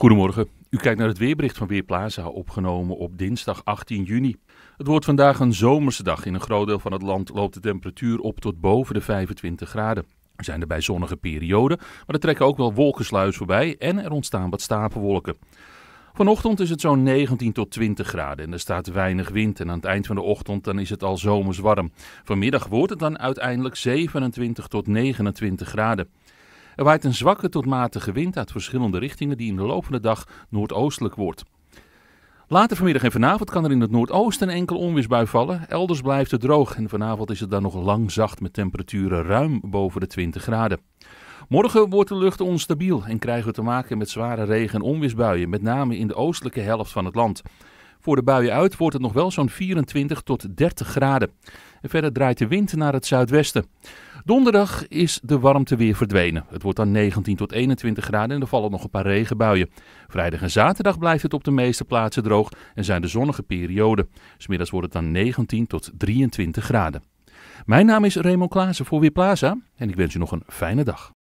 Goedemorgen. U kijkt naar het weerbericht van Weerplaza, opgenomen op dinsdag 18 juni. Het wordt vandaag een zomerse dag. In een groot deel van het land loopt de temperatuur op tot boven de 25 graden. Er zijn erbij zonnige perioden, maar er trekken ook wel wolkensluis voorbij en er ontstaan wat stapelwolken. Vanochtend is het zo'n 19 tot 20 graden en er staat weinig wind. En aan het eind van de ochtend dan is het al zomers warm. Vanmiddag wordt het dan uiteindelijk 27 tot 29 graden. Er waait een zwakke tot matige wind uit verschillende richtingen die in de loop van de dag noordoostelijk wordt. Later vanmiddag en vanavond kan er in het noordoosten enkele enkel onweersbui vallen. Elders blijft het droog en vanavond is het dan nog lang zacht met temperaturen ruim boven de 20 graden. Morgen wordt de lucht onstabiel en krijgen we te maken met zware regen- en onweersbuien, met name in de oostelijke helft van het land. Voor de buien uit wordt het nog wel zo'n 24 tot 30 graden. verder draait de wind naar het zuidwesten. Donderdag is de warmte weer verdwenen. Het wordt dan 19 tot 21 graden en er vallen nog een paar regenbuien. Vrijdag en zaterdag blijft het op de meeste plaatsen droog en zijn de zonnige perioden. Smiddags wordt het dan 19 tot 23 graden. Mijn naam is Raymond Klaassen voor Weerplaza en ik wens u nog een fijne dag.